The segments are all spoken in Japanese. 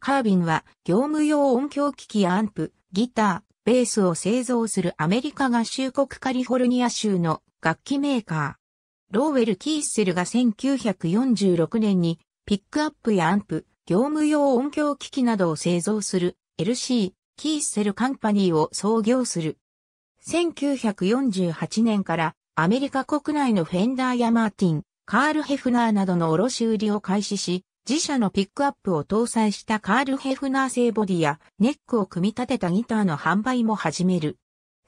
カービンは業務用音響機器やアンプ、ギター、ベースを製造するアメリカ合衆国カリフォルニア州の楽器メーカー。ローウェル・キースセルが1946年にピックアップやアンプ、業務用音響機器などを製造する LC、キースセルカンパニーを創業する。1948年からアメリカ国内のフェンダーやマーティン、カール・ヘフナーなどの卸売りを開始し、自社のピックアップを搭載したカール・ヘフナー製ボディやネックを組み立てたギターの販売も始める。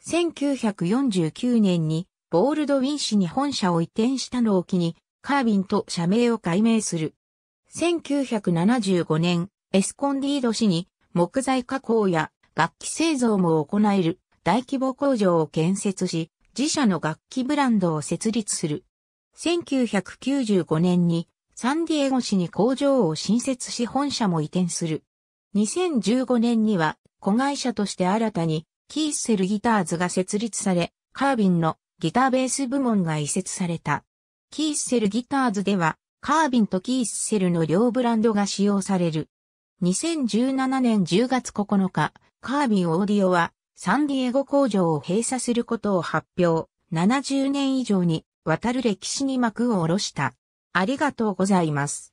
1949年にボールドウィン市に本社を移転したのを機にカービンと社名を改名する。1975年、エスコンディード市に木材加工や楽器製造も行える大規模工場を建設し、自社の楽器ブランドを設立する。1995年にサンディエゴ市に工場を新設し本社も移転する。2015年には子会社として新たにキースセルギターズが設立され、カービンのギターベース部門が移設された。キースセルギターズではカービンとキースセルの両ブランドが使用される。2017年10月9日、カービンオーディオはサンディエゴ工場を閉鎖することを発表。70年以上にわたる歴史に幕を下ろした。ありがとうございます。